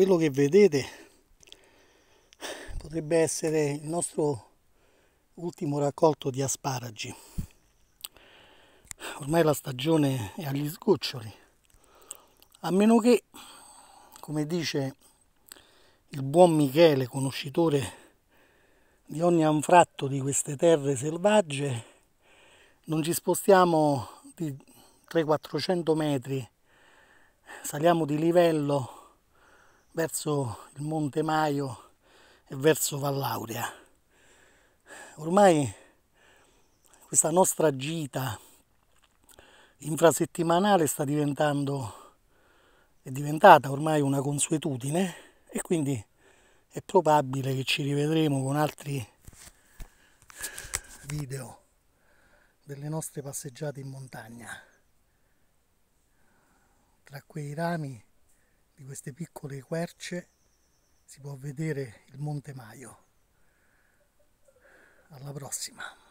quello che vedete potrebbe essere il nostro ultimo raccolto di asparagi ormai la stagione è agli sgoccioli a meno che come dice il buon Michele conoscitore di ogni anfratto di queste terre selvagge non ci spostiamo di 300-400 metri saliamo di livello verso il Monte Maio e verso Vallaurea. Ormai questa nostra gita infrasettimanale sta diventando, è diventata ormai una consuetudine e quindi è probabile che ci rivedremo con altri video delle nostre passeggiate in montagna tra quei rami di queste piccole querce si può vedere il Monte Maio. Alla prossima!